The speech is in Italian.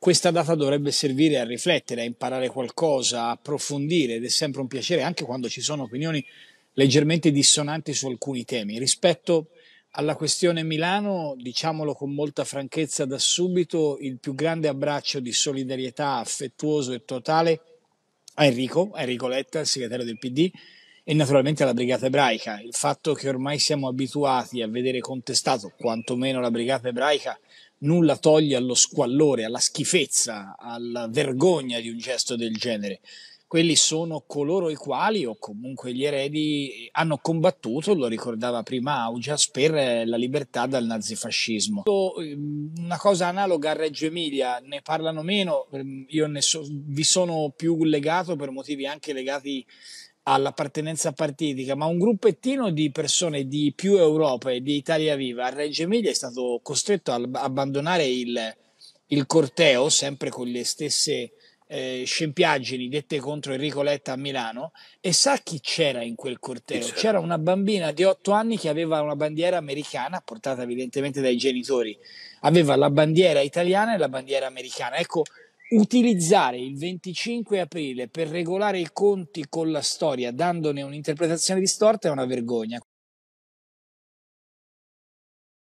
questa data dovrebbe servire a riflettere, a imparare qualcosa, a approfondire ed è sempre un piacere anche quando ci sono opinioni leggermente dissonanti su alcuni temi. Rispetto alla questione Milano, diciamolo con molta franchezza da subito, il più grande abbraccio di solidarietà affettuoso e totale a Enrico, a Enrico Letta, il segretario del PD, e naturalmente la brigata ebraica. Il fatto che ormai siamo abituati a vedere contestato quantomeno la brigata ebraica nulla toglie allo squallore, alla schifezza, alla vergogna di un gesto del genere. Quelli sono coloro i quali, o comunque gli eredi, hanno combattuto, lo ricordava prima Augias, per eh, la libertà dal nazifascismo. Ehm, una cosa analoga a Reggio Emilia, ne parlano meno, ehm, io ne so, vi sono più legato per motivi anche legati all'appartenenza partitica, ma un gruppettino di persone di più Europa e di Italia Viva a Reggio Emilia è stato costretto ad abbandonare il, il corteo, sempre con le stesse eh, scempiaggini dette contro Enrico Letta a Milano. E sa chi c'era in quel corteo? C'era una bambina di otto anni che aveva una bandiera americana, portata evidentemente dai genitori, aveva la bandiera italiana e la bandiera americana. Ecco, utilizzare il 25 aprile per regolare i conti con la storia dandone un'interpretazione distorta è una vergogna.